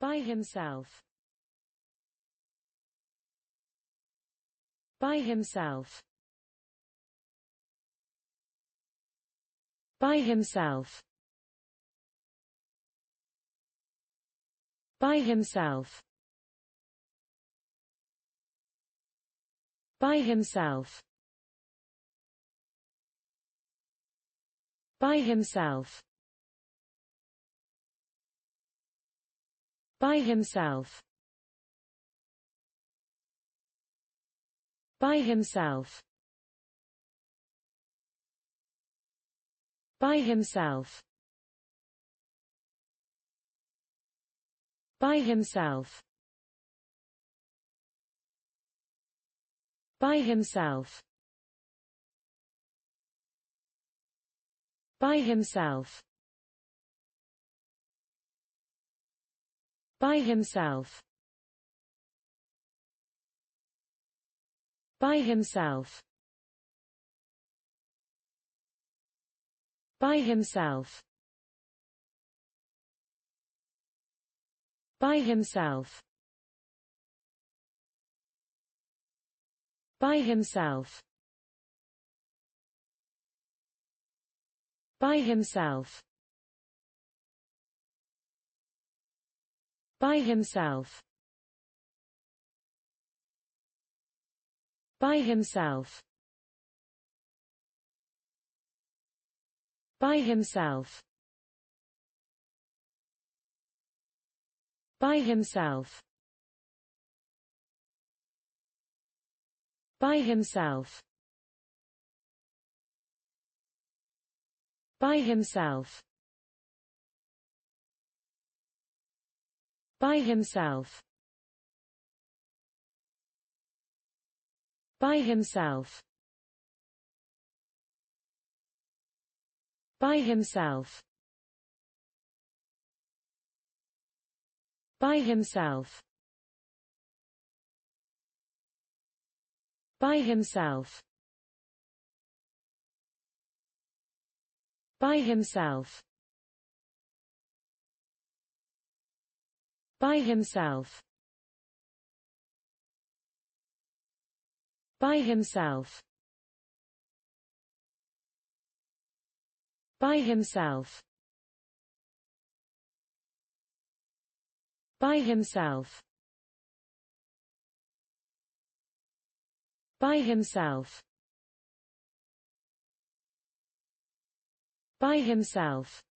By himself. By himself. By himself. By himself. By himself. By himself. By himself. By himself. By himself. By himself. By himself. By himself. By himself. By himself. By himself. By himself. By himself. By himself. By himself. By himself. By himself. By himself. By himself. By himself. By himself. By himself. By himself. By himself. By himself. By himself. By himself. By himself. By himself. By himself. By himself. By himself.